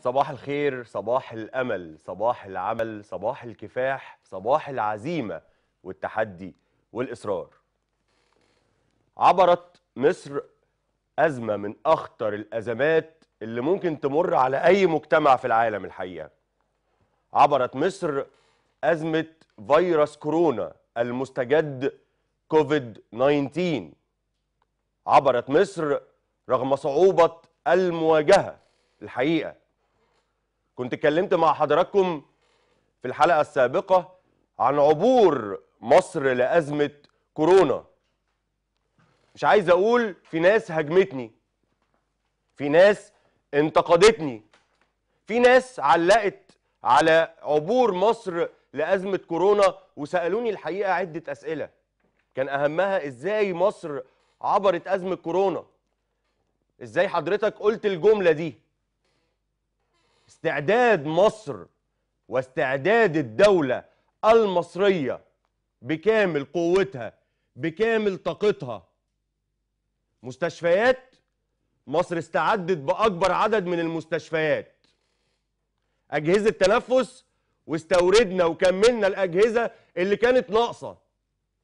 صباح الخير صباح الأمل صباح العمل صباح الكفاح صباح العزيمة والتحدي والإصرار عبرت مصر أزمة من أخطر الأزمات اللي ممكن تمر على أي مجتمع في العالم الحقيقة عبرت مصر أزمة فيروس كورونا المستجد كوفيد 19 عبرت مصر رغم صعوبة المواجهة الحقيقة كنت اتكلمت مع حضراتكم في الحلقة السابقة عن عبور مصر لأزمة كورونا مش عايز أقول في ناس هاجمتني في ناس انتقدتني في ناس علقت على عبور مصر لأزمة كورونا وسألوني الحقيقة عدة أسئلة كان أهمها إزاي مصر عبرت أزمة كورونا إزاي حضرتك قلت الجملة دي استعداد مصر واستعداد الدولة المصرية بكامل قوتها بكامل طاقتها مستشفيات مصر استعدت بأكبر عدد من المستشفيات أجهزة تنفس واستوردنا وكملنا الأجهزة اللي كانت ناقصة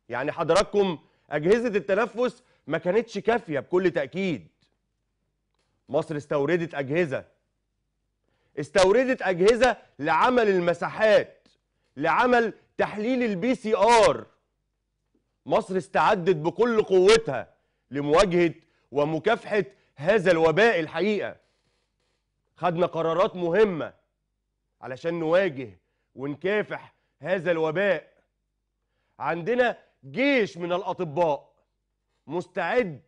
يعني حضراتكم أجهزة التنفس ما كانتش كافية بكل تأكيد مصر استوردت أجهزة استوردت اجهزه لعمل المساحات لعمل تحليل البي سي ار مصر استعدت بكل قوتها لمواجهه ومكافحه هذا الوباء الحقيقه خدنا قرارات مهمه علشان نواجه ونكافح هذا الوباء عندنا جيش من الاطباء مستعد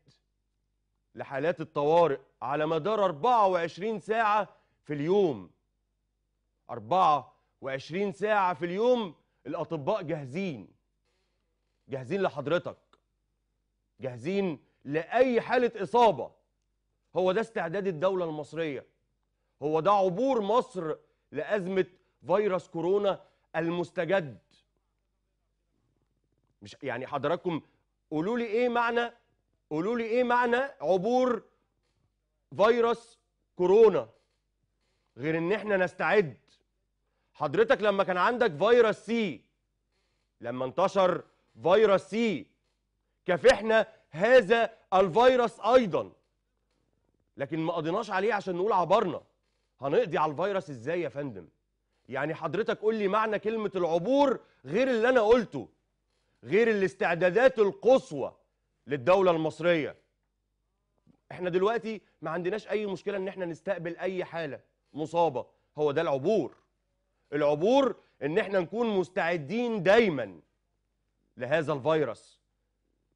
لحالات الطوارئ على مدار 24 ساعه في اليوم 24 ساعة في اليوم الأطباء جاهزين جاهزين لحضرتك جاهزين لأي حالة إصابة هو ده استعداد الدولة المصرية هو ده عبور مصر لأزمة فيروس كورونا المستجد مش يعني حضراتكم قولوا لي ايه معنى قولوا لي ايه معنى عبور فيروس كورونا غير ان احنا نستعد حضرتك لما كان عندك فيروس سي لما انتشر فيروس سي كافحنا هذا الفيروس ايضا لكن ما قضيناش عليه عشان نقول عبرنا هنقضي على الفيروس ازاي يا فندم يعني حضرتك قول لي معنى كلمه العبور غير اللي انا قلته غير الاستعدادات القصوى للدوله المصريه احنا دلوقتي ما عندناش اي مشكله ان احنا نستقبل اي حاله مصابه هو ده العبور العبور ان احنا نكون مستعدين دايما لهذا الفيروس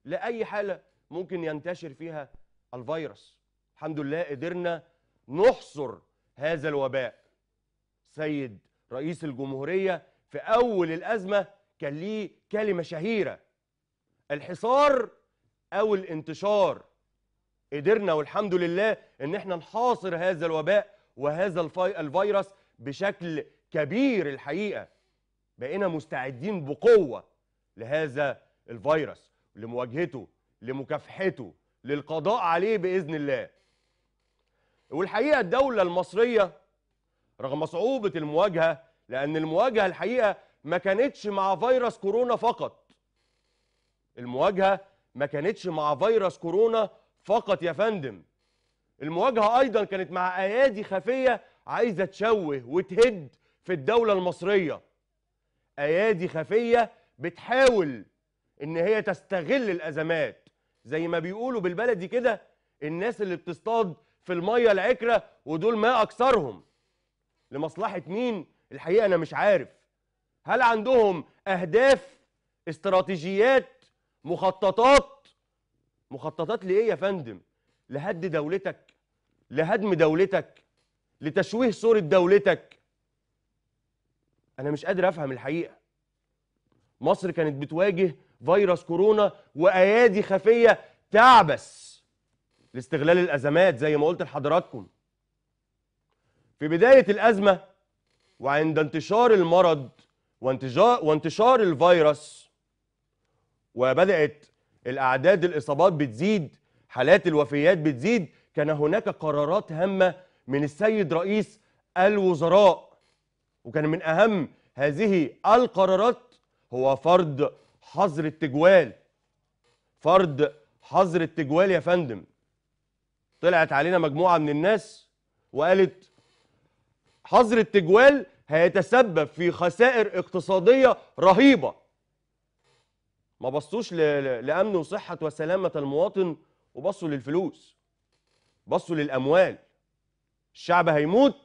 لاي حاله ممكن ينتشر فيها الفيروس الحمد لله قدرنا نحصر هذا الوباء سيد رئيس الجمهوريه في اول الازمه كان ليه كلمه شهيره الحصار او الانتشار قدرنا والحمد لله ان احنا نحاصر هذا الوباء وهذا الفيروس بشكل كبير الحقيقة بقينا مستعدين بقوة لهذا الفيروس لمواجهته لمكافحته للقضاء عليه بإذن الله والحقيقة الدولة المصرية رغم صعوبة المواجهة لأن المواجهة الحقيقة ما كانتش مع فيروس كورونا فقط المواجهة ما كانتش مع فيروس كورونا فقط يا فندم المواجهة أيضا كانت مع أيادي خفية عايزة تشوه وتهد في الدولة المصرية أيادي خفية بتحاول إن هي تستغل الأزمات زي ما بيقولوا بالبلدي كده الناس اللي بتصطاد في المية العكرة ودول ما أكثرهم لمصلحة مين الحقيقة أنا مش عارف هل عندهم أهداف استراتيجيات مخططات مخططات لإيه يا فندم لهد دولتك لهدم دولتك لتشويه صورة دولتك أنا مش قادر أفهم الحقيقة مصر كانت بتواجه فيروس كورونا وأيادي خفية تعبس لاستغلال الأزمات زي ما قلت لحضراتكم في بداية الأزمة وعند انتشار المرض وانتشار الفيروس وبدأت الأعداد الإصابات بتزيد حالات الوفيات بتزيد كان هناك قرارات هامة من السيد رئيس الوزراء وكان من أهم هذه القرارات هو فرض حظر التجوال فرض حظر التجوال يا فندم طلعت علينا مجموعة من الناس وقالت حظر التجوال هيتسبب في خسائر اقتصادية رهيبة ما بصوش لأمن وصحة وسلامة المواطن وبصوا للفلوس بصوا للأموال الشعب هيموت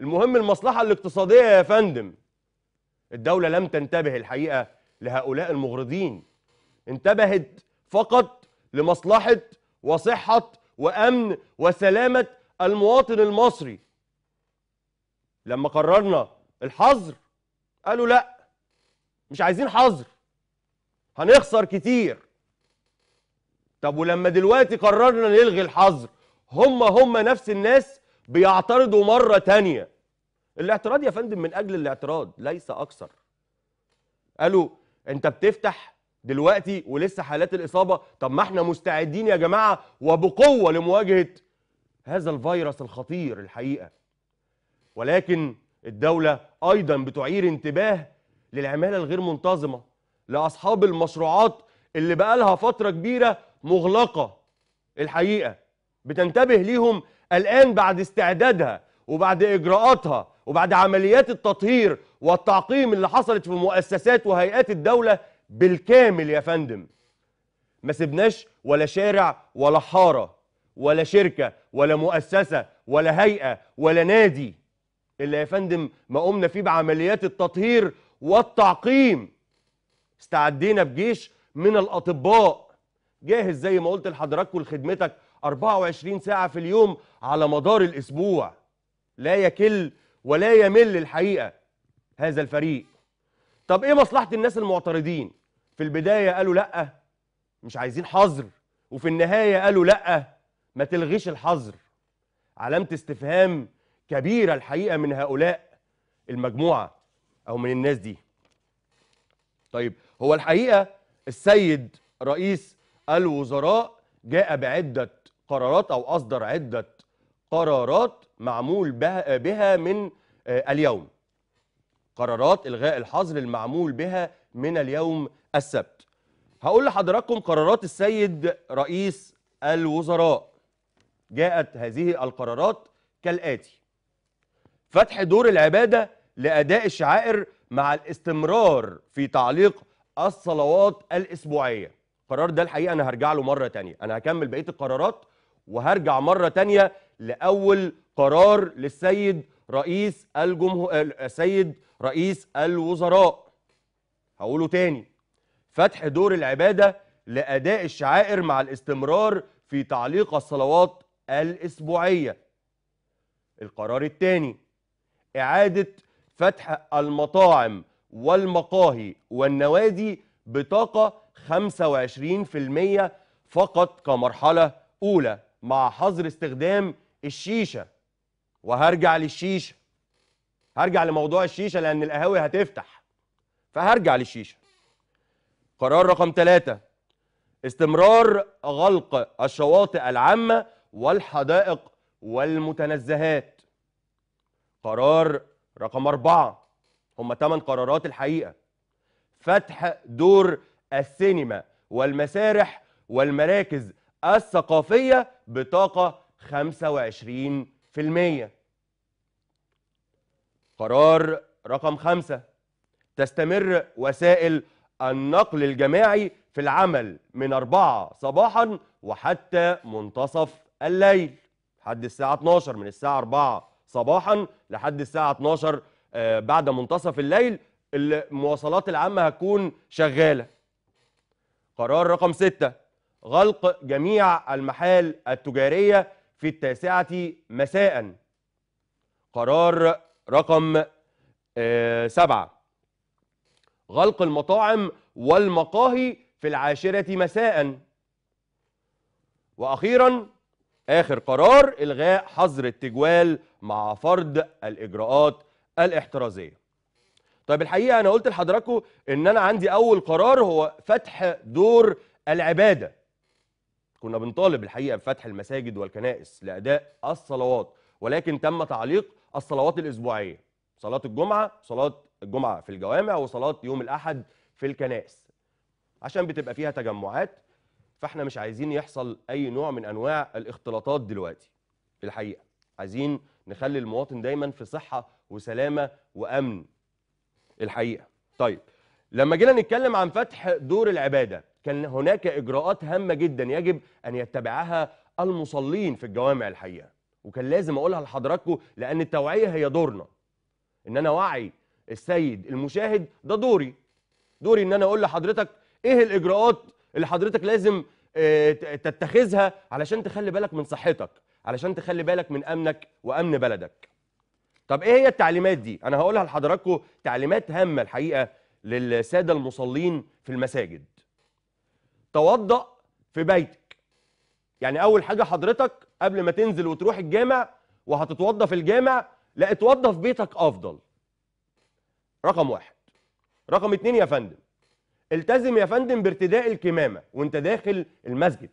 المهم المصلحة الاقتصادية يا فندم الدولة لم تنتبه الحقيقة لهؤلاء المغرضين انتبهت فقط لمصلحة وصحة وأمن وسلامة المواطن المصري لما قررنا الحظر قالوا لا مش عايزين حظر هنخسر كتير طب ولما دلوقتي قررنا نلغي الحظر هم هم نفس الناس بيعترضوا مرة تانية الاعتراض يا فندم من أجل الاعتراض ليس أكثر قالوا أنت بتفتح دلوقتي ولسه حالات الإصابة طب ما احنا مستعدين يا جماعة وبقوة لمواجهة هذا الفيروس الخطير الحقيقة ولكن الدولة أيضا بتعير انتباه للعمالة الغير منتظمة لأصحاب المشروعات اللي بقالها فترة كبيرة مغلقة الحقيقة بتنتبه ليهم الآن بعد استعدادها وبعد إجراءاتها وبعد عمليات التطهير والتعقيم اللي حصلت في مؤسسات وهيئات الدولة بالكامل يا فندم ما سبناش ولا شارع ولا حارة ولا شركة ولا مؤسسة ولا هيئة ولا نادي إلا يا فندم ما قمنا فيه بعمليات التطهير والتعقيم استعدينا بجيش من الأطباء جاهز زي ما قلت لحضراتكم لخدمتك 24 ساعة في اليوم على مدار الأسبوع لا يكل ولا يمل الحقيقة هذا الفريق طب إيه مصلحة الناس المعترضين في البداية قالوا لأ مش عايزين حظر وفي النهاية قالوا لأ ما تلغيش الحظر علامة استفهام كبيرة الحقيقة من هؤلاء المجموعة أو من الناس دي طيب هو الحقيقة السيد رئيس الوزراء جاء بعدة قرارات او اصدر عده قرارات معمول بها من آه، اليوم قرارات الغاء الحظر المعمول بها من اليوم السبت هقول لحضراتكم قرارات السيد رئيس الوزراء جاءت هذه القرارات كالاتي فتح دور العباده لاداء الشعائر مع الاستمرار في تعليق الصلوات الاسبوعيه القرار ده الحقيقه انا هرجع له مره تانية انا هكمل بقيه القرارات وهرجع مرة تانية لأول قرار للسيد رئيس الجمهور آه، السيد رئيس الوزراء هقوله تاني فتح دور العبادة لأداء الشعائر مع الاستمرار في تعليق الصلوات الأسبوعية القرار الثاني إعادة فتح المطاعم والمقاهي والنوادي بطاقة 25% فقط كمرحلة أولى مع حظر استخدام الشيشه وهرجع للشيشه هرجع لموضوع الشيشه لان القهاوي هتفتح فهرجع للشيشه قرار رقم ثلاثة استمرار غلق الشواطئ العامة والحدائق والمتنزهات قرار رقم أربعة هم ثمان قرارات الحقيقة فتح دور السينما والمسارح والمراكز الثقافية بطاقة 25% قرار رقم خمسة تستمر وسائل النقل الجماعي في العمل من 4 صباحا وحتى منتصف الليل لحد الساعة 12 من الساعة 4 صباحا لحد الساعة 12 آه، بعد منتصف الليل المواصلات العامة هتكون شغالة قرار رقم 6 غلق جميع المحال التجارية في التاسعة مساء قرار رقم آه، سبعة غلق المطاعم والمقاهي في العاشرة مساء وأخيرا آخر قرار إلغاء حظر التجوال مع فرض الإجراءات الاحترازية طيب الحقيقة أنا قلت لحضراتكم إن أنا عندي أول قرار هو فتح دور العبادة كنا بنطالب الحقيقه بفتح المساجد والكنائس لاداء الصلوات ولكن تم تعليق الصلوات الاسبوعيه صلاه الجمعه صلاه الجمعه في الجوامع وصلاه يوم الاحد في الكنائس عشان بتبقى فيها تجمعات فاحنا مش عايزين يحصل اي نوع من انواع الاختلاطات دلوقتي الحقيقه عايزين نخلي المواطن دايما في صحه وسلامه وامن الحقيقه طيب لما جينا نتكلم عن فتح دور العباده كان هناك إجراءات هامة جدا يجب أن يتبعها المصلين في الجوامع الحقيقة وكان لازم أقولها لحضراتكم لأن التوعية هي دورنا إن أنا وعي السيد المشاهد ده دوري دوري إن أنا أقول لحضرتك إيه الإجراءات اللي حضرتك لازم آه، تتخذها علشان تخلي بالك من صحتك علشان تخلي بالك من أمنك وأمن بلدك طب إيه هي التعليمات دي؟ أنا هقولها لحضراتكم تعليمات هامة الحقيقة للسادة المصلين في المساجد توضأ في بيتك يعني أول حاجة حضرتك قبل ما تنزل وتروح الجامع وهتتوضى في الجامع لا اتوضى في بيتك أفضل رقم واحد رقم اتنين يا فندم التزم يا فندم بارتداء الكمامة وانت داخل المسجد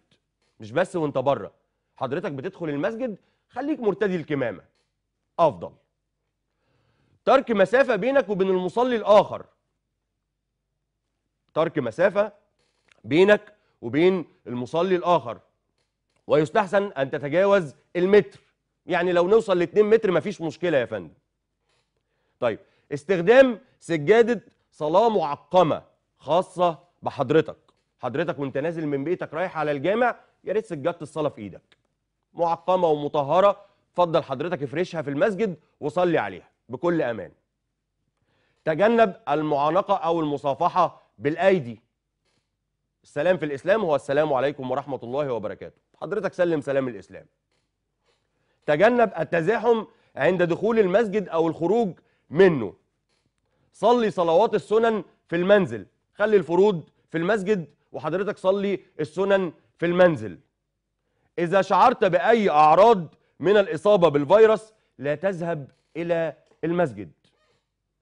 مش بس وانت بره حضرتك بتدخل المسجد خليك مرتدي الكمامة أفضل ترك مسافة بينك وبين المصلي الآخر ترك مسافة بينك وبين المصلي الآخر ويستحسن أن تتجاوز المتر يعني لو نوصل ل 2 متر مفيش مشكلة يا فندم طيب استخدام سجادة صلاة معقمة خاصة بحضرتك حضرتك وانت نازل من بيتك رايح على الجامع يا ريت سجادة الصلاة في ايدك معقمة ومطهرة فضل حضرتك افرشها في المسجد وصلي عليها بكل أمان تجنب المعانقة أو المصافحة بالأيدي السلام في الإسلام هو السلام عليكم ورحمة الله وبركاته حضرتك سلم سلام الإسلام تجنب التزاحم عند دخول المسجد أو الخروج منه صلي صلوات السنن في المنزل خلي الفروض في المسجد وحضرتك صلي السنن في المنزل إذا شعرت بأي أعراض من الإصابة بالفيروس لا تذهب إلى المسجد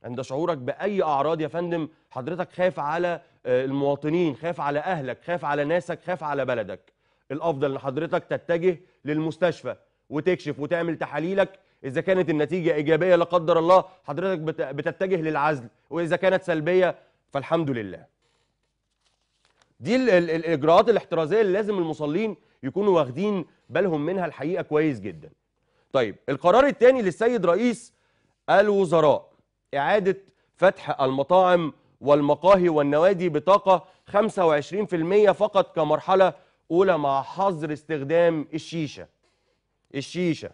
عند شعورك بأي أعراض يا فندم حضرتك خاف على المواطنين خاف على اهلك خاف على ناسك خاف على بلدك الافضل ان حضرتك تتجه للمستشفى وتكشف وتعمل تحاليلك اذا كانت النتيجه ايجابيه لا قدر الله حضرتك بتتجه للعزل واذا كانت سلبيه فالحمد لله دي الاجراءات الاحترازيه اللي لازم المصلين يكونوا واخدين بالهم منها الحقيقه كويس جدا طيب القرار الثاني للسيد رئيس الوزراء اعاده فتح المطاعم والمقاهي والنوادي بطاقة 25% فقط كمرحلة أولى مع حظر استخدام الشيشة الشيشة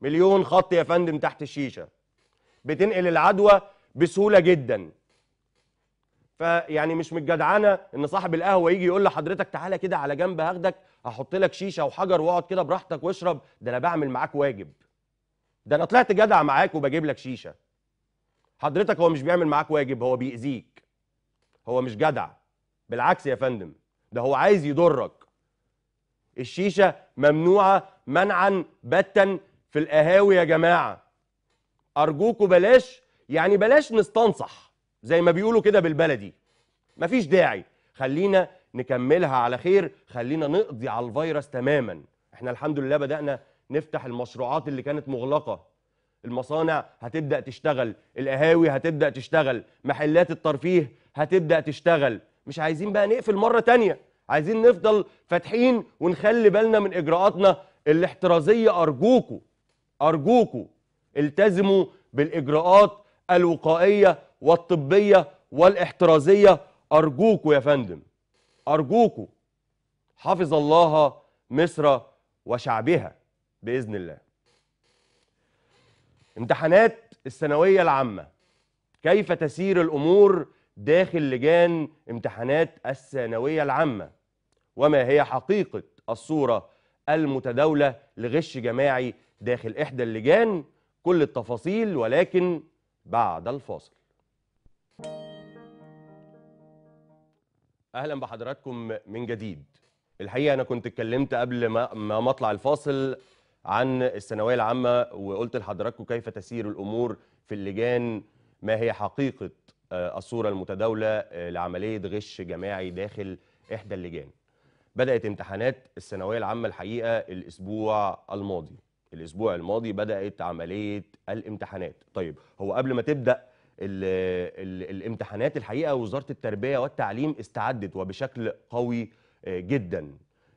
مليون خط يا فندم تحت الشيشة بتنقل العدوى بسهولة جدا فيعني مش متجدعانة ان صاحب القهوه يجي يقول لحضرتك تعالى كده على جنب هاخدك احط لك شيشه وحجر واقعد كده براحتك واشرب ده انا بعمل معاك واجب ده انا طلعت جدع معاك وبجيب لك شيشه حضرتك هو مش بيعمل معاك واجب هو بيأذيك هو مش جدع بالعكس يا فندم ده هو عايز يضرك الشيشة ممنوعة منعا باتا في القهاوي يا جماعة أرجوكوا بلاش يعني بلاش نستنصح زي ما بيقولوا كده بالبلدي مفيش داعي خلينا نكملها على خير خلينا نقضي على الفيروس تماما احنا الحمد لله بدأنا نفتح المشروعات اللي كانت مغلقة المصانع هتبدا تشتغل القهاوي هتبدا تشتغل محلات الترفيه هتبدا تشتغل مش عايزين بقى نقفل مره تانية عايزين نفضل فاتحين ونخلي بالنا من اجراءاتنا الاحترازيه ارجوكوا ارجوكوا التزموا بالاجراءات الوقائيه والطبيه والاحترازيه ارجوكوا يا فندم ارجوكوا حفظ الله مصر وشعبها باذن الله امتحانات الثانويه العامه كيف تسير الامور داخل لجان امتحانات الثانويه العامه وما هي حقيقه الصوره المتداوله لغش جماعي داخل احدى اللجان كل التفاصيل ولكن بعد الفاصل اهلا بحضراتكم من جديد الحقيقه انا كنت اتكلمت قبل ما ما الفاصل عن الثانويه العامه وقلت لحضراتكم كيف تسير الامور في اللجان ما هي حقيقه آه، الصوره المتداوله آه، لعمليه غش جماعي داخل احدى اللجان. بدات امتحانات الثانويه العامه الحقيقه الاسبوع الماضي. الاسبوع الماضي بدات عمليه الامتحانات. طيب هو قبل ما تبدا الـ الـ الامتحانات الحقيقه وزاره التربيه والتعليم استعدت وبشكل قوي آه، جدا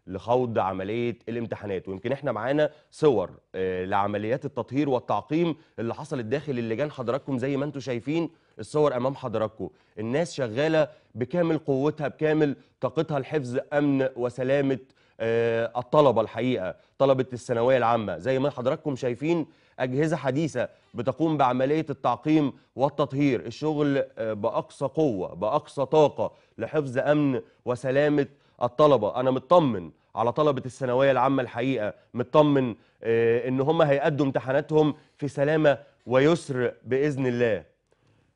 لخوض عمليه الامتحانات ويمكن احنا معانا صور آه، لعمليات التطهير والتعقيم اللي حصلت داخل اللجان حضراتكم زي ما انتم شايفين الصور امام حضراتكم الناس شغاله بكامل قوتها بكامل طاقتها لحفظ امن وسلامه آه، الطلبه الحقيقه طلبه الثانويه العامه زي ما حضراتكم شايفين اجهزه حديثه بتقوم بعمليه التعقيم والتطهير الشغل آه، باقصى قوه باقصى طاقه لحفظ امن وسلامه الطلبه انا مطمن على طلبه الثانويه العامه الحقيقه مطمن آه، ان هم هيأدوا امتحاناتهم في سلامه ويسر باذن الله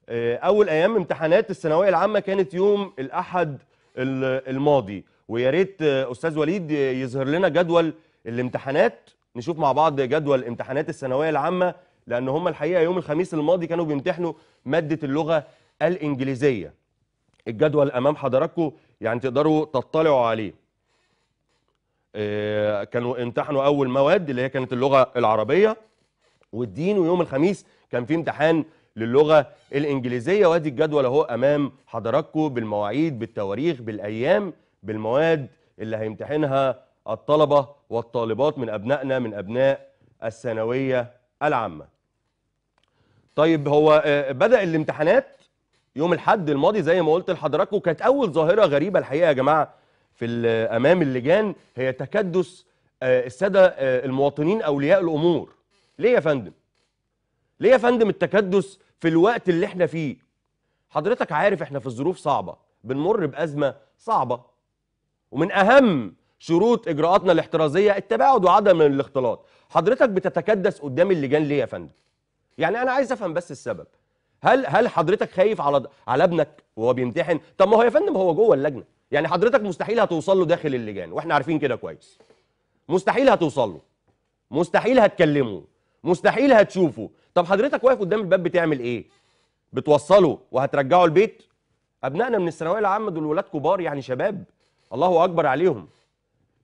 آه، اول ايام امتحانات الثانويه العامه كانت يوم الاحد الماضي ويا ريت آه، استاذ وليد يظهر لنا جدول الامتحانات نشوف مع بعض جدول امتحانات الثانويه العامه لان هم الحقيقه يوم الخميس الماضي كانوا بيمتحنوا ماده اللغه الانجليزيه الجدول امام حضراتكم يعني تقدروا تطلعوا عليه آه، كانوا امتحنوا اول مواد اللي هي كانت اللغه العربيه والدين ويوم الخميس كان في امتحان للغه الانجليزيه وادي الجدول اهو امام حضراتكم بالمواعيد بالتواريخ بالايام بالمواد اللي هيمتحنها الطلبه والطالبات من ابنائنا من ابناء الثانويه العامه. طيب هو آه، بدا الامتحانات يوم الحد الماضي زي ما قلت لحضراتكم كانت اول ظاهره غريبه الحقيقه يا جماعه في امام اللجان هي تكدس آه، الساده آه، المواطنين اولياء الامور ليه يا فندم ليه يا فندم التكدس في الوقت اللي احنا فيه حضرتك عارف احنا في ظروف صعبه بنمر بازمه صعبه ومن اهم شروط اجراءاتنا الاحترازيه التباعد وعدم الاختلاط حضرتك بتتكدس قدام اللجان ليه يا فندم يعني انا عايز افهم بس السبب هل هل حضرتك خايف على على ابنك وهو بيمتحن طب ما هو يا فندم هو جوه اللجنه يعني حضرتك مستحيل هتوصل له داخل اللجان واحنا عارفين كده كويس مستحيل هتوصل له مستحيل هتكلمه مستحيل هتشوفه طب حضرتك واقف قدام الباب بتعمل ايه بتوصله وهترجعه البيت ابنائنا من الثانويه العامه دول ولاد كبار يعني شباب الله اكبر عليهم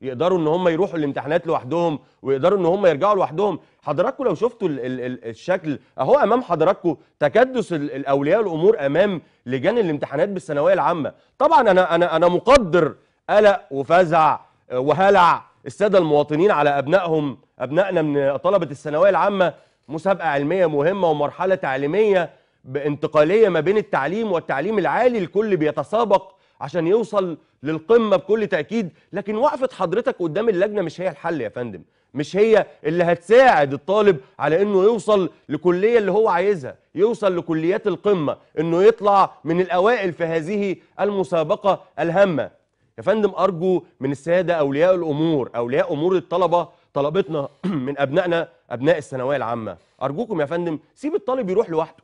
يقدروا ان هم يروحوا الامتحانات لوحدهم ويقدروا ان هم يرجعوا لوحدهم حضراتكم لو شفتوا الـ الـ الشكل اهو امام حضراتكم تكدس الاولياء الامور امام لجان الامتحانات بالثانويه العامه طبعا انا انا انا مقدر قلق وفزع آه، وهلع الساده المواطنين على ابنائهم ابنائنا من طلبه الثانويه العامه مسابقه علميه مهمه ومرحله تعليميه بانتقاليه ما بين التعليم والتعليم العالي الكل بيتسابق عشان يوصل للقمه بكل تاكيد لكن وقفه حضرتك قدام اللجنه مش هي الحل يا فندم مش هي اللي هتساعد الطالب على انه يوصل لكليه اللي هو عايزها يوصل لكليات القمه انه يطلع من الاوائل في هذه المسابقه الهامه يا فندم ارجو من الساده اولياء الامور اولياء امور الطلبه طلبتنا من ابنائنا ابناء الثانويه العامه ارجوكم يا فندم سيب الطالب يروح لوحده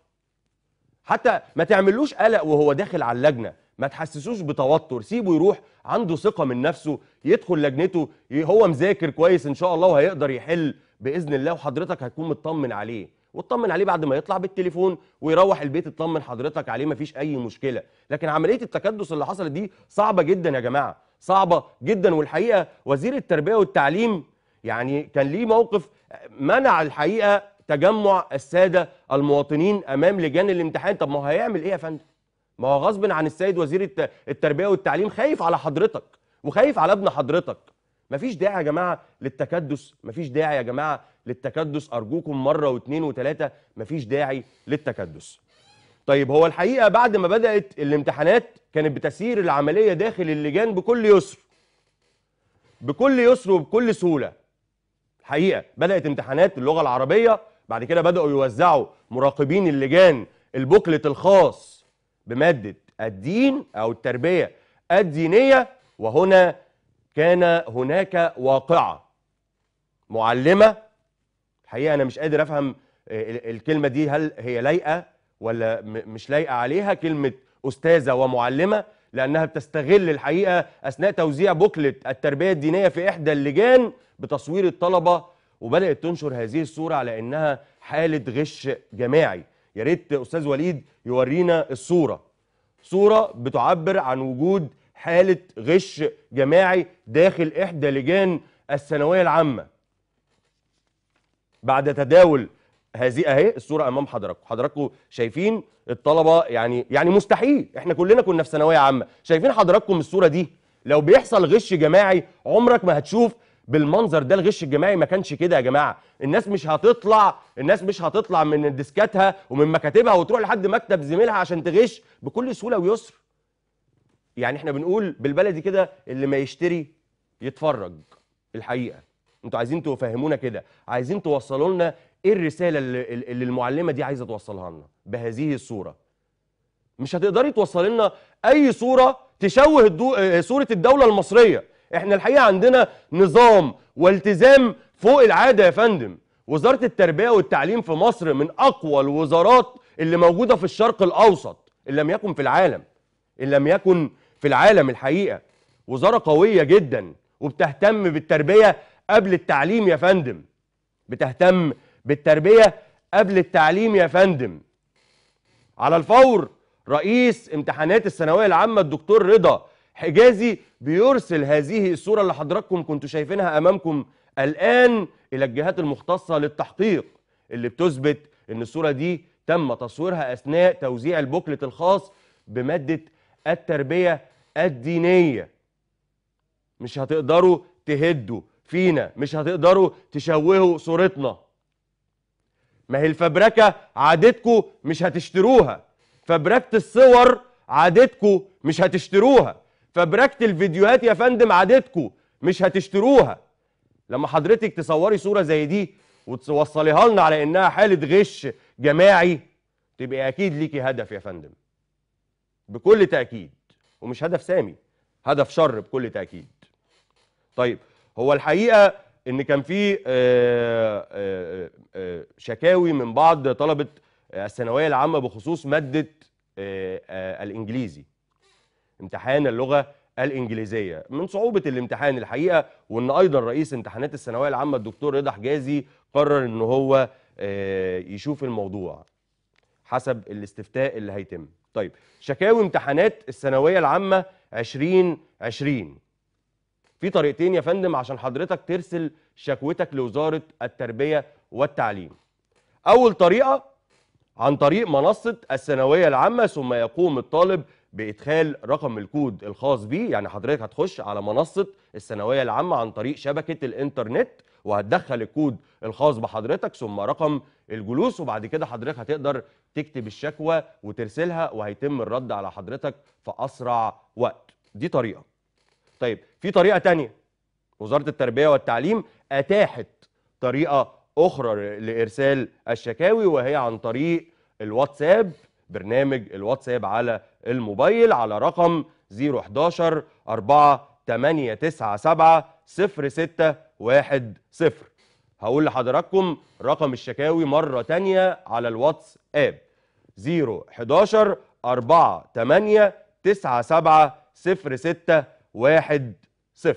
حتى ما تعملوش قلق وهو داخل على اللجنه ما تحسسوش بتوتر سيبه يروح عنده ثقه من نفسه يدخل لجنته هو مذاكر كويس ان شاء الله وهيقدر يحل باذن الله وحضرتك هتكون مطمن عليه واطمن عليه بعد ما يطلع بالتليفون ويروح البيت اطمن حضرتك عليه مفيش اي مشكله لكن عمليه التكدس اللي حصلت دي صعبه جدا يا جماعه صعبه جدا والحقيقه وزير التربيه والتعليم يعني كان ليه موقف منع الحقيقه تجمع الساده المواطنين امام لجان الامتحان طب ما هيعمل ايه يا فندم ما هو غصب عن السيد وزير التربيه والتعليم خايف على حضرتك وخايف على ابن حضرتك مفيش داعي يا جماعه للتكدس مفيش داعي يا جماعه للتكدس ارجوكم مره واثنين وثلاثه مفيش داعي للتكدس طيب هو الحقيقه بعد ما بدات الامتحانات كانت بتسير العمليه داخل اللجان بكل يسر بكل يسر وبكل سهوله الحقيقه بدات امتحانات اللغه العربيه بعد كده بداوا يوزعوا مراقبين اللجان البوكلت الخاص بمادة الدين أو التربية الدينية وهنا كان هناك واقعة معلمة الحقيقة أنا مش قادر أفهم آه، الكلمة دي هل هي لايقة ولا مش لايقة عليها كلمة أستاذة ومعلمة لأنها بتستغل الحقيقة أثناء توزيع بوكلة التربية الدينية في إحدى اللجان بتصوير الطلبة وبدأت تنشر هذه الصورة على أنها حالة غش جماعي يا ريت استاذ وليد يورينا الصوره صوره بتعبر عن وجود حاله غش جماعي داخل احدى لجان الثانويه العامه بعد تداول هذه اهي الصوره امام حضراتكم حضراتكم شايفين الطلبه يعني يعني مستحيل احنا كلنا كنا في ثانويه عامه شايفين حضراتكم الصوره دي لو بيحصل غش جماعي عمرك ما هتشوف بالمنظر ده الغش الجماعي ما كانش كده يا جماعه الناس مش هتطلع الناس مش هتطلع من ديسكاتها ومن مكاتبها وتروح لحد مكتب زميلها عشان تغش بكل سهوله ويسر يعني احنا بنقول بالبلدي كده اللي ما يشتري يتفرج الحقيقه انتوا عايزين تفهمونا كده عايزين توصلوا لنا ايه الرساله اللي, المعلمه دي عايزه توصلها لنا بهذه الصوره مش هتقدري توصلي لنا اي صوره تشوه صوره الدوله المصريه احنا الحقيقه عندنا نظام والتزام فوق العاده يا فندم وزاره التربيه والتعليم في مصر من اقوى الوزارات اللي موجوده في الشرق الاوسط ان لم يكن في العالم ان لم يكن في العالم الحقيقه وزاره قويه جدا وبتهتم بالتربيه قبل التعليم يا فندم بتهتم بالتربيه قبل التعليم يا فندم على الفور رئيس امتحانات الثانويه العامه الدكتور رضا حجازي بيرسل هذه الصورة اللي حضراتكم كنتوا شايفينها أمامكم الآن إلى الجهات المختصة للتحقيق اللي بتثبت أن الصورة دي تم تصويرها أثناء توزيع البوكلت الخاص بمادة التربية الدينية مش هتقدروا تهدوا فينا مش هتقدروا تشوهوا صورتنا ما هي الفبركة عادتكم مش هتشتروها فبركة الصور عادتكم مش هتشتروها فبركه الفيديوهات يا فندم عادتكم مش هتشتروها لما حضرتك تصوري صوره زي دي وتوصليها لنا على انها حاله غش جماعي تبقى اكيد ليكي هدف يا فندم بكل تاكيد ومش هدف سامي هدف شر بكل تاكيد طيب هو الحقيقه ان كان في آه، آه، آه، شكاوي من بعض طلبه الثانويه العامه بخصوص ماده الانجليزي امتحان اللغه الانجليزيه من صعوبه الامتحان الحقيقه وان ايضا رئيس امتحانات الثانويه العامه الدكتور رضا حجازي قرر ان هو آه، يشوف الموضوع حسب الاستفتاء اللي هيتم طيب شكاوي امتحانات الثانويه العامه 2020 في طريقتين يا فندم عشان حضرتك ترسل شكوتك لوزاره التربيه والتعليم اول طريقه عن طريق منصه الثانويه العامه ثم يقوم الطالب بادخال رقم الكود الخاص بيه يعني حضرتك هتخش على منصه الثانويه العامه عن طريق شبكه الانترنت وهتدخل الكود الخاص بحضرتك ثم رقم الجلوس وبعد كده حضرتك هتقدر تكتب الشكوى وترسلها وهيتم الرد على حضرتك في اسرع وقت دي طريقه طيب في طريقه تانية وزاره التربيه والتعليم اتاحت طريقه اخرى لارسال الشكاوي وهي عن طريق الواتساب برنامج الواتساب على الموبايل على رقم 011 4 8 9 7 0 6 1 0 هقول لحضراتكم رقم الشكاوي مرة ثانيه على الواتس آب 011 4 8 9 7 0 6 1 0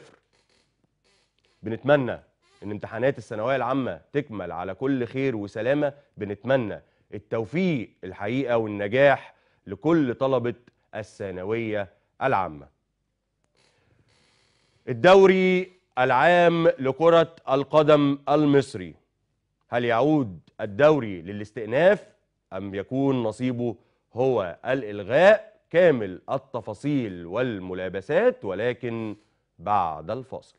بنتمنى ان امتحانات الثانوية العامة تكمل على كل خير وسلامة بنتمنى التوفيق الحقيقه والنجاح لكل طلبه الثانويه العامه. الدوري العام لكره القدم المصري هل يعود الدوري للاستئناف ام يكون نصيبه هو الالغاء؟ كامل التفاصيل والملابسات ولكن بعد الفاصل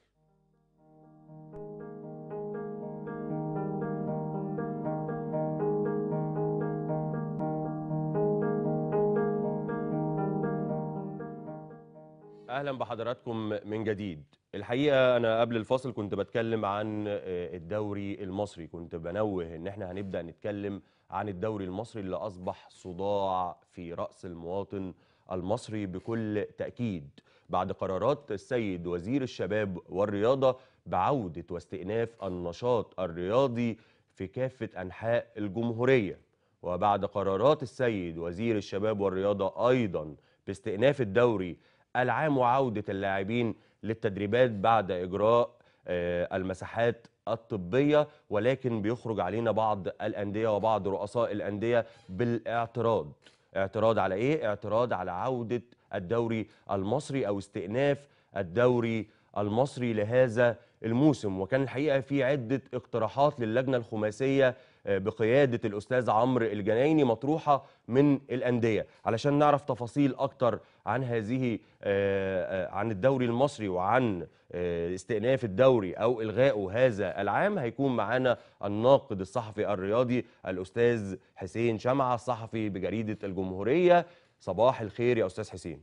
اهلا بحضراتكم من جديد الحقيقه انا قبل الفاصل كنت بتكلم عن آه، الدوري المصري كنت بنوه ان احنا هنبدا نتكلم عن الدوري المصري اللي اصبح صداع في راس المواطن المصري بكل تاكيد بعد قرارات السيد وزير الشباب والرياضه بعوده واستئناف النشاط الرياضي في كافه انحاء الجمهوريه وبعد قرارات السيد وزير الشباب والرياضه ايضا باستئناف الدوري العام وعوده اللاعبين للتدريبات بعد اجراء آه، المساحات الطبيه ولكن بيخرج علينا بعض الانديه وبعض رؤساء الانديه بالاعتراض اعتراض على ايه اعتراض على عوده الدوري المصري او استئناف الدوري المصري لهذا الموسم وكان الحقيقه في عده اقتراحات للجنه الخماسيه بقيادة الأستاذ عمرو الجنايني مطروحة من الأندية علشان نعرف تفاصيل أكتر عن هذه آه، آه، عن الدوري المصري وعن آه، استئناف الدوري أو إلغائه هذا العام هيكون معانا الناقد الصحفي الرياضي الأستاذ حسين شمعة الصحفي بجريدة الجمهورية صباح الخير يا أستاذ حسين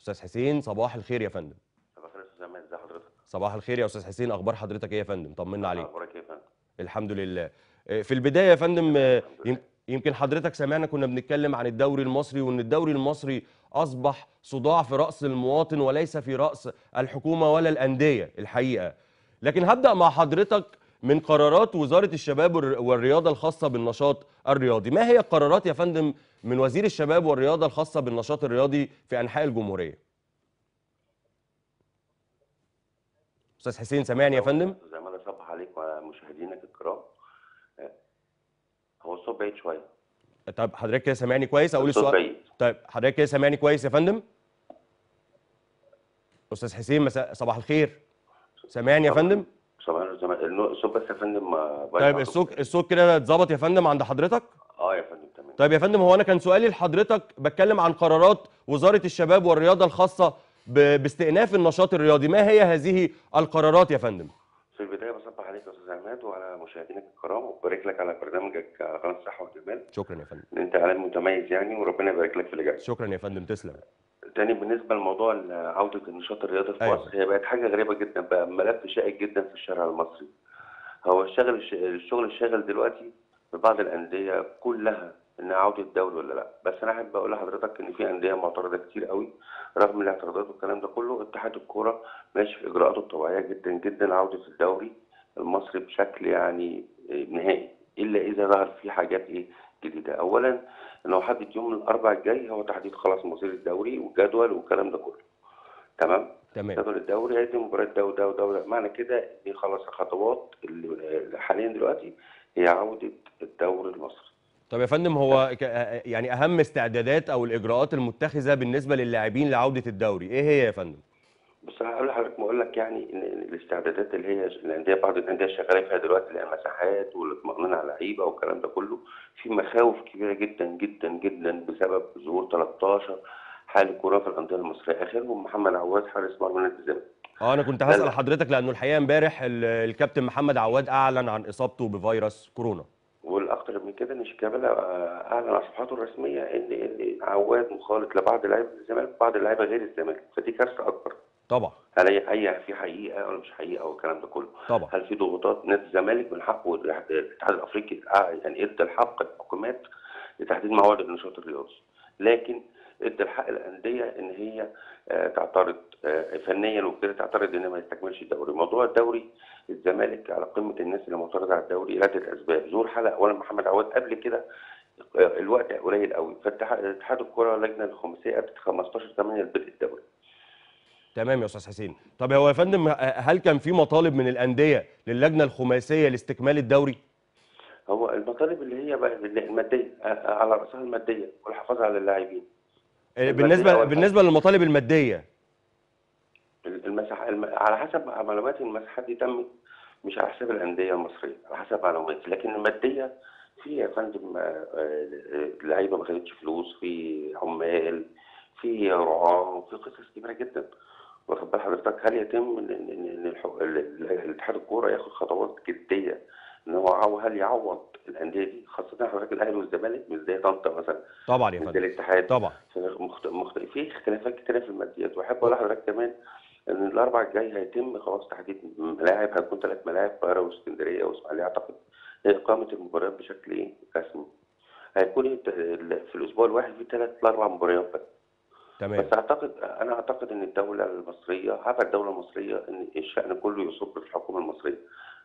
أستاذ حسين صباح الخير يا فندم صباح الخير يا استاذ حسين اخبار حضرتك ايه يا فندم طمنا عليك اخبارك إيه؟ الحمد لله آه، في البدايه يا فندم آه، يمكن حضرتك سمعنا كنا بنتكلم عن الدوري المصري وان الدوري المصري اصبح صداع في راس المواطن وليس في راس الحكومه ولا الانديه الحقيقه لكن هبدا مع حضرتك من قرارات وزاره الشباب والرياضه الخاصه بالنشاط الرياضي ما هي القرارات يا فندم من وزير الشباب والرياضه الخاصه بالنشاط الرياضي في انحاء الجمهوريه استاذ حسين سامعني يا فندم عليك وعلى مشاهدينك الكرام هو الصوت بعيد شويه طب حضرتك كده سامعني كويس اقول السؤال بعيد. طيب حضرتك كده سامعني كويس يا فندم استاذ حسين مساء صباح الخير سامعني يا فندم صباح النور الصوت بس يا فندم آه، طيب الصوت الصوت كده اتظبط يا فندم عند حضرتك اه يا فندم تمام طيب يا فندم هو انا كان سؤالي لحضرتك بتكلم عن قرارات وزاره الشباب والرياضه الخاصه باستئناف النشاط الرياضي ما هي هذه القرارات يا فندم في البدايه عليك يا استاذ عماد وعلى مشاهدينك الكرام وبارك لك على برنامجك قناه الصحه والجمال شكرا يا فندم انت اعلان متميز يعني وربنا يبارك لك في اللي جاي شكرا يا فندم تسلم تاني بالنسبه لموضوع عوده النشاط الرياضي في أيوة. مصر هي بقت حاجه غريبه جدا بقى ملف شائك جدا في الشارع المصري هو الشغل الشغل الشاغل دلوقتي في بعض الانديه كلها ان عوده الدوري ولا لا بس انا احب اقول لحضرتك ان في انديه معترضه كتير قوي رغم الاعتراضات والكلام ده كله اتحاد الكوره ماشي في اجراءاته الطبيعيه جدا جدا عوده الدوري المصري بشكل يعني آه، نهائي الا اذا ظهر في حاجات ايه جديده اولا انه حدد يوم الاربعاء الجاي هو تحديد خلاص مصير الدوري والجدول والكلام ده كله تمام تمام جدول الدوري هيدي مباراه ده وده وده وده معنى كده دي خلاص الخطوات اللي آه، حاليا دلوقتي هي عوده الدوري المصري طب يا فندم هو آه، يعني اهم استعدادات او الاجراءات المتخذه بالنسبه للاعبين لعوده الدوري ايه هي يا فندم بس هقول لحضرتك ما اقول لك يعني ان الاستعدادات اللي هي الانديه بعض الانديه شغاله فيها دلوقتي اللي هي والاطمئنان على اللعيبه والكلام ده كله في مخاوف كبيره جدا جدا جدا بسبب ظهور 13 حال كوره في الانديه المصريه اخرهم محمد عواد حارس مرمى نادي الزمالك اه انا كنت هسال حضرتك لانه الحقيقه امبارح الكابتن محمد عواد اعلن عن اصابته بفيروس كورونا والاكثر من كده ان شيكابالا آه، اعلن على صفحاته الرسميه ان ان عواد مخالط لبعض لعيبه الزمالك وبعض اللعيبه غير الزمالك فدي كارثه اكبر طبعا هل هي في حقيقه ولا مش حقيقه والكلام ده كله طبعا هل في ضغوطات نادي الزمالك من حقه الاتحاد الافريقي آه، يعني ادى الحق الحكومات لتحديد موارد النشاط الرياضي لكن ادى الحق الانديه ان هي آه، تعترض آه، فنيا وكده تعترض ان ما يستكملش الدوري، موضوع الدوري الزمالك على قمه الناس اللي معترضه على الدوري لعده اسباب، زور حلقه اولا محمد عواد قبل كده الوقت قليل قوي فاتحاد الكره لجنه الخماسيه قبل 15 8 لبدء الدوري. تمام يا استاذ حسين طب هو يا فندم هل كان في مطالب من الانديه للجنه الخماسيه لاستكمال الدوري هو المطالب اللي هي الماديه آه، آه، على راسها الماديه والحفاظ على اللاعبين آه، بالنسبه بالنسبه للمطالب الماديه الم... على حسب معلوماتي المساحات دي تمت مش على حساب الانديه المصريه على حسب معلوماتي لكن الماديه في يا فندم لعيبه ما خدتش فلوس في عمال في رعاه في قصص كبيره جدا واخد بال حضرتك هل يتم ان الاتحاد الكوره ياخد خطوات جديه ان هو او هل يعوض الانديه دي خاصه حضرتك الاهلي والزمالك مش زي طنطا مثلا طبعا يا فندم الاتحاد طبعا في اختلافات كتيره في الماديات واحب اقول لحضرتك كمان ان الاربع الجاي هيتم خلاص تحديد ملاعب هتكون ثلاث ملاعب القاهره واسكندريه واسماعيليه اعتقد اقامه المباريات بشكل ايه رسمي هيكون في الاسبوع الواحد في ثلاث اربع مباريات بس تمام بس اعتقد انا اعتقد ان الدوله المصريه هذا الدوله المصريه ان الشان كله يصب في الحكومه المصريه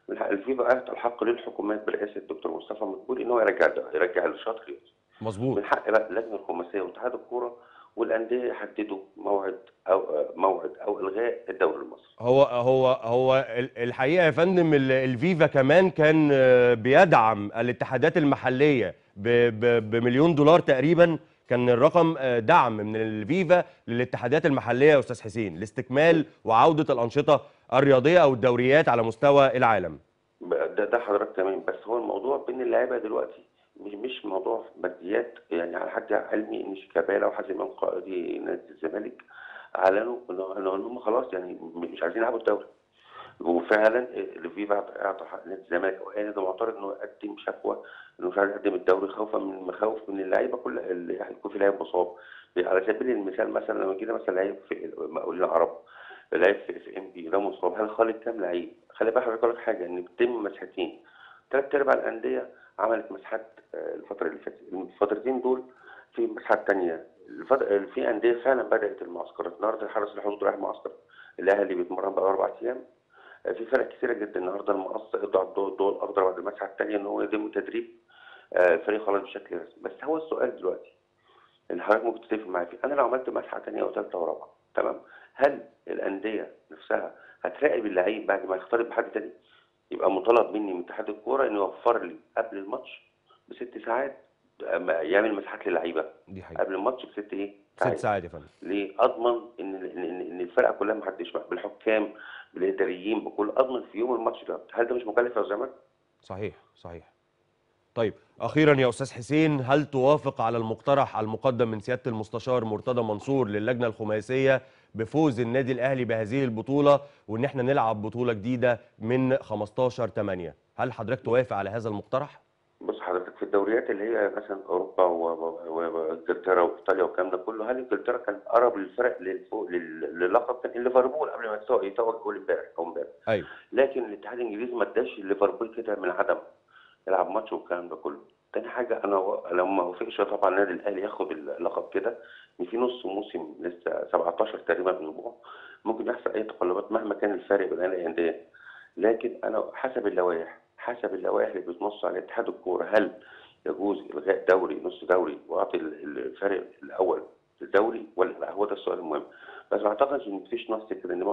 الفيفا بقى الحق للحكومات برئاسه الدكتور مصطفى مدبولي ان هو يرجع يرجع الشاطر مظبوط من حق بقى اللجنه الخماسيه واتحاد الكوره والانديه يحددوا موعد او موعد او الغاء الدوري المصري. هو هو هو الحقيقه يا فندم الفيفا كمان كان آه، بيدعم الاتحادات المحليه بمليون دولار تقريبا كان الرقم آه، دعم من الفيفا للاتحادات المحليه يا استاذ حسين لاستكمال وعوده الانشطه الرياضيه او الدوريات على مستوى العالم ده ده حضرتك تمام بس هو الموضوع بين اللعيبه دلوقتي مش مش موضوع ماديات يعني على حد علمي ان شيكابالا وحازم امام قائدي نادي الزمالك اعلنوا ان هم خلاص يعني مش عايزين يلعبوا الدوري وفعلا الفيفا اعطى حق نادي الزمالك وانا معترض انه يقدم شكوى انه مش عايز يقدم الدوري خوفا من المخاوف من اللعيبه يعني كل اللي هيكون في لعيب مصاب على سبيل المثال مثلا لما جينا مثلا لعيب في مقاولين العرب لعيب في ام بي ده مصاب هل خالد كام لعيب؟ خلي بالك حضرتك لك حاجه ان بتتم مسحتين ثلاث ارباع الانديه عملت مسحات آه، الفتره اللي فاتت الفترتين دول في مسحات ثانيه في انديه فعلا بدات المعسكرات النهارده الحرس الحدود رايح معسكر الاهلي بيتمرن بقى اربع ايام في فرق كثيره جدا النهارده المقص قضى الدور الضوء الاخضر بعد المسحه الثانيه ان هو يتم تدريب الفريق آه، خلاص بشكل رسمي بس هو السؤال دلوقتي اللي حضرتك ممكن تتفق معايا فيه انا لو عملت مسحه ثانيه وثالثه ورابعه تمام هل الانديه نفسها هتراقب اللعيب بعد ما يختلط بحد ثاني يبقى مطالب مني من اتحاد الكوره ان يوفر لي قبل الماتش بست ساعات يعمل مسحات للعيبه قبل الماتش بست ايه؟ ست ساعات يا فندم ليه؟ اضمن ان ان ان الفرقه كلها ما حدش بالحكام بالاداريين بكل اضمن في يوم الماتش ده هل ده مش مكلف يا زمان صحيح صحيح طيب اخيرا يا استاذ حسين هل توافق على المقترح المقدم من سياده المستشار مرتضى منصور للجنه الخماسيه بفوز النادي الاهلي بهذه البطوله وان احنا نلعب بطوله جديده من 15 8 هل حضرتك توافق على هذا المقترح حضرتك في الدوريات اللي هي مثلا اوروبا وانجلترا وايطاليا والكلام ده كله هل انجلترا كان اقرب للفرق للفوق للقب كان ليفربول قبل ما يسوق يتوج جول امبارح او امبارح ايوه لكن الاتحاد الانجليزي ما اداش ليفربول كده من عدم يلعب ماتش والكلام ده كله تاني حاجه انا و... لو ما وافقش طبعا النادي الاهلي ياخد اللقب كده ان في نص موسم لسه 17 تقريبا اسبوع ممكن يحصل اي تقلبات مهما كان الفارق بين الانديه لكن انا حسب اللوائح حسب اللوائح اللي بتنص على اتحاد الكوره هل يجوز الغاء دوري نص دوري واعطي الفرق الاول الدوري ولا لا هو ده السؤال المهم بس ما اعتقدش ان مفيش نص كده ان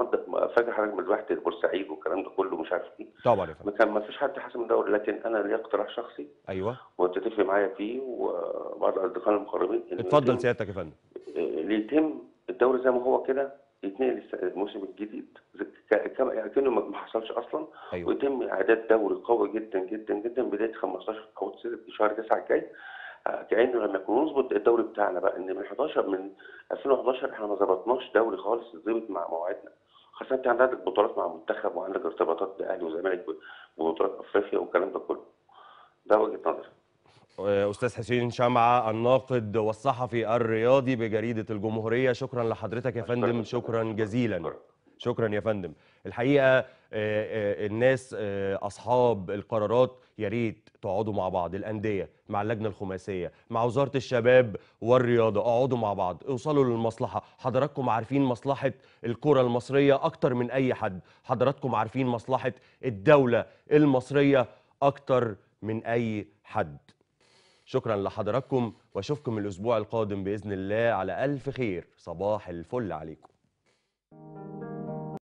فجاه حضرتك من الواحد بورسعيد والكلام ده كله مش عارف ايه طبعا يا فندم كان ما فيش حد حسم الدوري لكن انا ليا اقتراح شخصي ايوه وانت تتفق معايا فيه وبعض اصدقائنا المقربين اتفضل سيادتك يا فندم ليتم الدوري زي ما هو كده يتنقل الموسم الجديد يعني كانه ما حصلش اصلا أيوة. ويتم اعداد دوري قوي جدا جدا جدا بدايه 15 او شهر 9 الجاي آه، كانه لما يكون نظبط الدوري بتاعنا بقى ان من 11 من 2011 احنا ما ظبطناش دوري خالص ظبط مع مواعيدنا خاصه انت عندك بطولات مع منتخب وعندك ارتباطات باهلي وزمالك وبطولات افريقيا والكلام ده كله ده وجهه نظري استاذ حسين شمعه الناقد والصحفي الرياضي بجريده الجمهوريه شكرا لحضرتك يا فندم شكرا جزيلا شكرا يا فندم الحقيقه آه، آه، الناس آه، اصحاب القرارات يا ريت تقعدوا مع بعض الانديه مع اللجنه الخماسيه مع وزاره الشباب والرياضه اقعدوا مع بعض اوصلوا للمصلحه حضراتكم عارفين مصلحه الكره المصريه اكتر من اي حد حضراتكم عارفين مصلحه الدوله المصريه اكتر من اي حد شكرا لحضراتكم واشوفكم الاسبوع القادم باذن الله على الف خير صباح الفل عليكم